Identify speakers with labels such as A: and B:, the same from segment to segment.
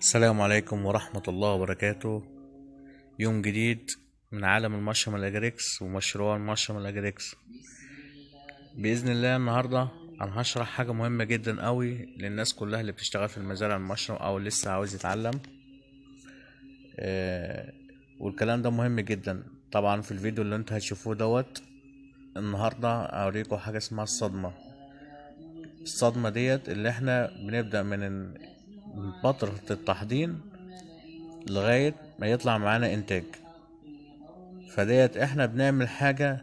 A: السلام عليكم ورحمة الله وبركاته يوم جديد من عالم المشرم الاجريكس ومشروع المشرم الاجريكس بإذن الله النهاردة أنا هشرح حاجة مهمة جدا قوي للناس كلها اللي بتشتغل في المزارع المشرم أو لسه عاوز يتعلم آه والكلام ده مهم جدا طبعا في الفيديو اللي انتوا هتشوفوه دوت النهاردة أوريكم حاجة اسمها الصدمة الصدمة ديت اللي احنا بنبدأ من فترة التحضين لغاية ما يطلع معانا إنتاج فديت إحنا بنعمل حاجة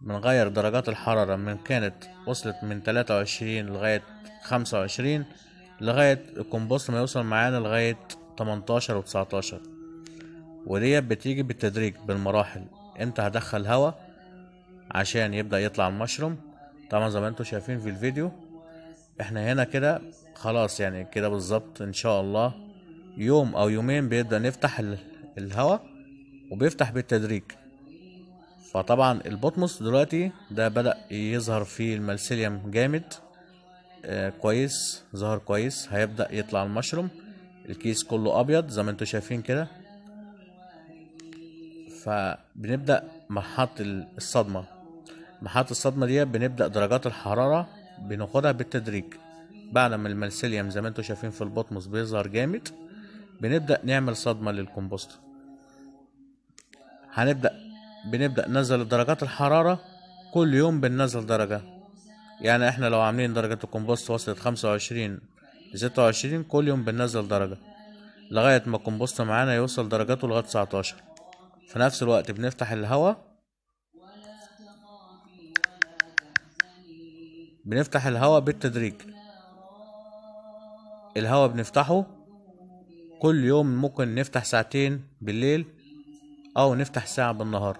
A: بنغير درجات الحرارة من كانت وصلت من تلاتة وعشرين لغاية خمسة وعشرين لغاية الكمبوست ما يوصل معانا لغاية تمنتاشر وتسعتاشر وديت بتيجي بالتدريج بالمراحل انت هدخل هوا عشان يبدأ يطلع المشروم طبعا زي ما انتوا شايفين في الفيديو احنا هنا كده خلاص يعني كده بالظبط ان شاء الله يوم او يومين بيبدا نفتح الهواء وبيفتح بالتدريج فطبعا البطمس دلوقتي ده بدا يظهر فيه الملسيليوم جامد آه كويس ظهر كويس هيبدا يطلع المشروم الكيس كله ابيض زي ما انتم شايفين كده فبنبدا مرحله الصدمه مرحله الصدمه دي بنبدا درجات الحراره بناخدها بالتدريج بعد ما المنسليوم زي ما انتوا شايفين في البطمس بيظهر جامد بنبدا نعمل صدمه للكمبوست هنبدا بنبدا ننزل درجات الحراره كل يوم بننزل درجه يعني احنا لو عاملين درجه الكمبوست وصلت خمسة وعشرين لستة وعشرين كل يوم بننزل درجه لغايه ما الكمبوست معانا يوصل درجته لغايه تسعتاشر في نفس الوقت بنفتح الهواء بنفتح الهواء بالتدريج الهواء بنفتحه كل يوم ممكن نفتح ساعتين بالليل او نفتح ساعة بالنهار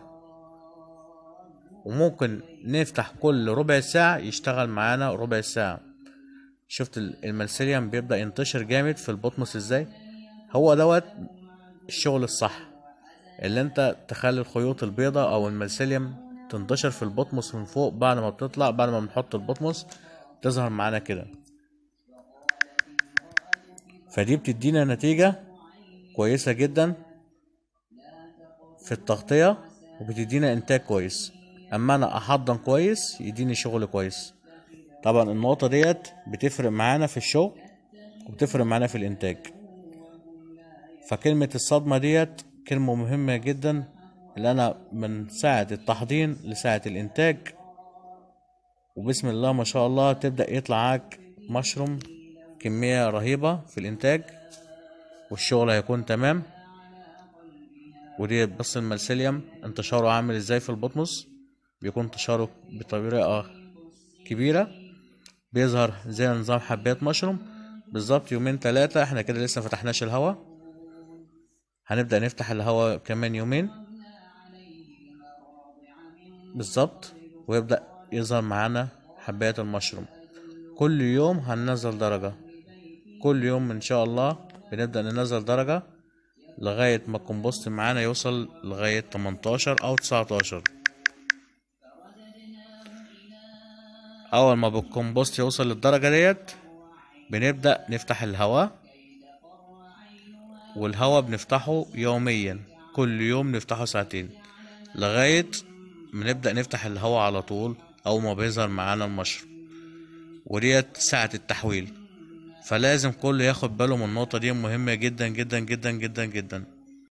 A: وممكن نفتح كل ربع ساعة يشتغل معانا ربع ساعة شفت المنسليوم بيبدأ ينتشر جامد في البطمس ازاي هو دوت الشغل الصح اللي انت تخلي الخيوط البيضاء او المنسليوم تنتشر في البطمس من فوق بعد ما بتطلع بعد ما بنحط البطمس تظهر معانا كده فدي بتدينا نتيجة كويسة جدا في التغطية وبتدينا انتاج كويس اما انا احضن كويس يديني شغل كويس طبعا النقطة ديت بتفرق معانا في الشغل وبتفرق معانا في الانتاج فكلمة الصدمة ديت كلمة مهمة جدا اللي انا من ساعة التحضين لساعة الانتاج وبسم الله ما شاء الله تبدأ يطلع معاك مشروم كمية رهيبة في الانتاج والشغل هيكون تمام ودي بص المالسيليوم انتشاره عامل ازاي في البطمس بيكون انتشاره بطريقة كبيرة بيظهر زي نظام حبات مشروم بالظبط يومين تلاتة احنا كده لسه مفتحناش الهوا هنبدأ نفتح الهوا كمان يومين بالظبط ويبدأ يظهر معانا حباية المشروم كل يوم هننزل درجة كل يوم إن شاء الله بنبدأ ننزل درجة لغاية ما الكمبوست معانا يوصل لغاية 18 أو 19 أول ما الكمبوست يوصل للدرجة ديت بنبدأ نفتح الهواء والهواء بنفتحه يوميا كل يوم نفتحه ساعتين لغاية بنبدأ نفتح الهواء على طول أول ما بيظهر معانا المشروب وديت ساعة التحويل فلازم كله ياخد باله من النقطة دي مهمة جدا جدا جدا جدا جدا